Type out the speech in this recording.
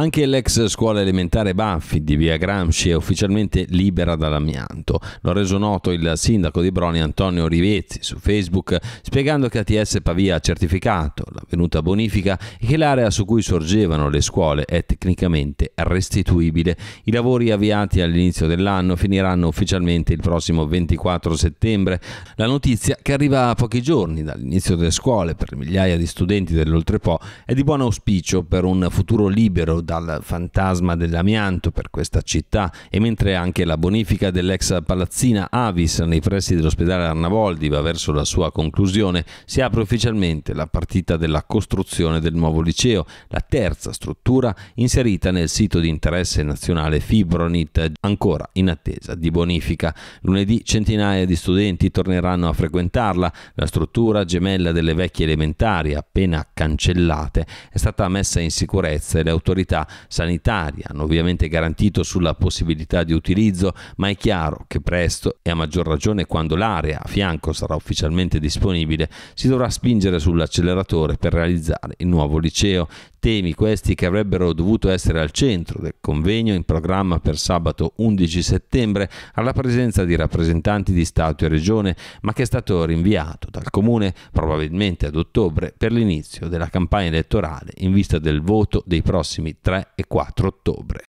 Anche l'ex scuola elementare Baffi di via Gramsci è ufficialmente libera dall'amianto. L'ha reso noto il sindaco di Broni Antonio Rivezzi su Facebook spiegando che ATS Pavia ha certificato l'avvenuta bonifica e che l'area su cui sorgevano le scuole è tecnicamente restituibile. I lavori avviati all'inizio dell'anno finiranno ufficialmente il prossimo 24 settembre. La notizia che arriva a pochi giorni dall'inizio delle scuole per migliaia di studenti dell'Oltrepo è di buon auspicio per un futuro libero dal fantasma dell'amianto per questa città e mentre anche la bonifica dell'ex palazzina Avis nei pressi dell'ospedale Arnavoldi va verso la sua conclusione, si apre ufficialmente la partita della costruzione del nuovo liceo, la terza struttura inserita nel sito di interesse nazionale Fibronit, ancora in attesa di bonifica. Lunedì centinaia di studenti torneranno a frequentarla, la struttura gemella delle vecchie elementari appena cancellate è stata messa in sicurezza e le autorità autorità sanitarie, hanno ovviamente garantito sulla possibilità di utilizzo, ma è chiaro che presto, e a maggior ragione quando l'area a fianco sarà ufficialmente disponibile, si dovrà spingere sull'acceleratore per realizzare il nuovo liceo. Temi questi che avrebbero dovuto essere al centro del convegno in programma per sabato 11 settembre alla presenza di rappresentanti di Stato e Regione, ma che è stato rinviato dal Comune probabilmente ad ottobre per l'inizio della campagna elettorale in vista del voto dei prossimi 3 e 4 ottobre.